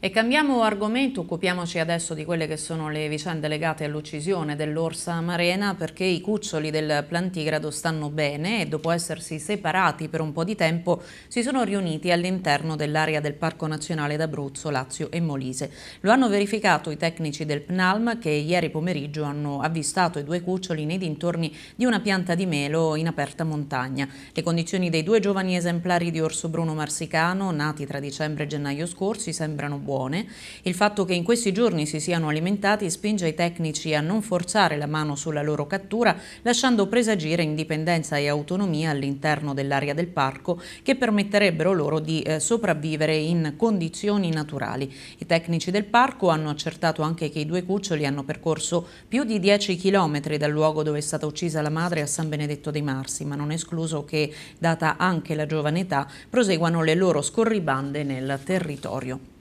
E cambiamo argomento, occupiamoci adesso di quelle che sono le vicende legate all'uccisione dell'orsa marena perché i cuccioli del plantigrado stanno bene e dopo essersi separati per un po' di tempo si sono riuniti all'interno dell'area del Parco Nazionale d'Abruzzo, Lazio e Molise. Lo hanno verificato i tecnici del PNALM che ieri pomeriggio hanno avvistato i due cuccioli nei dintorni di una pianta di melo in aperta montagna. Le condizioni dei due giovani esemplari di orso bruno marsicano, nati tra dicembre e gennaio scorsi, sembrano buone. Il fatto che in questi giorni si siano alimentati spinge i tecnici a non forzare la mano sulla loro cattura, lasciando presagire indipendenza e autonomia all'interno dell'area del parco che permetterebbero loro di eh, sopravvivere in condizioni naturali. I tecnici del parco hanno accertato anche che i due cuccioli hanno percorso più di 10 km dal luogo dove è stata uccisa la madre a San Benedetto dei Marsi, ma non escluso che, data anche la giovane età, proseguano le loro scorribande nel territorio.